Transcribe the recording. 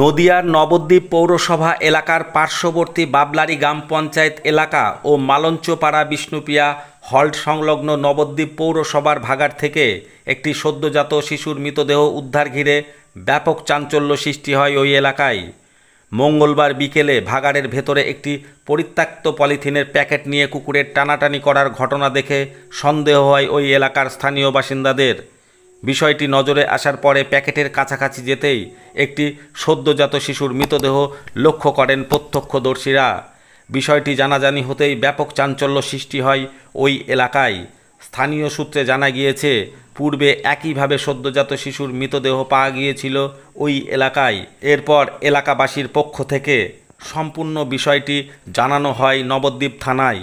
নদিয়ার নবদ্বীপ পৌরসভা এলাকার পার্শ্ববর্তী বাবলারি গ্রাম পঞ্চায়েত এলাকা ও মালঞ্চপাড়া বিষ্ণুপিয়া হল্ট সংলগ্ন নবদ্বীপ পৌরসভার ভাগার থেকে একটি সদ্যজাত শিশুর মৃতদেহ উদ্ধার ঘিরে ব্যাপক চাঞ্চল্য সৃষ্টি হয় ওই এলাকায় মঙ্গলবার বিকেলে ভাগাড়ের ভেতরে একটি পরিত্যক্ত পলিথিনের প্যাকেট নিয়ে কুকুরের টানাটানি করার ঘটনা দেখে সন্দেহ হয় ওই এলাকার স্থানীয় বাসিন্দাদের বিষয়টি নজরে আসার পরে প্যাকেটের কাছাকাছি যেতেই একটি সদ্যজাত শিশুর মৃতদেহ লক্ষ্য করেন প্রত্যক্ষদর্শীরা বিষয়টি জানাজানি হতেই ব্যাপক চাঞ্চল্য সৃষ্টি হয় ওই এলাকায় স্থানীয় সূত্রে জানা গিয়েছে পূর্বে একইভাবে সদ্যজাত শিশুর মৃতদেহ পাওয়া গিয়েছিল ওই এলাকায় এরপর এলাকাবাসীর পক্ষ থেকে সম্পূর্ণ বিষয়টি জানানো হয় নবদ্বীপ থানায়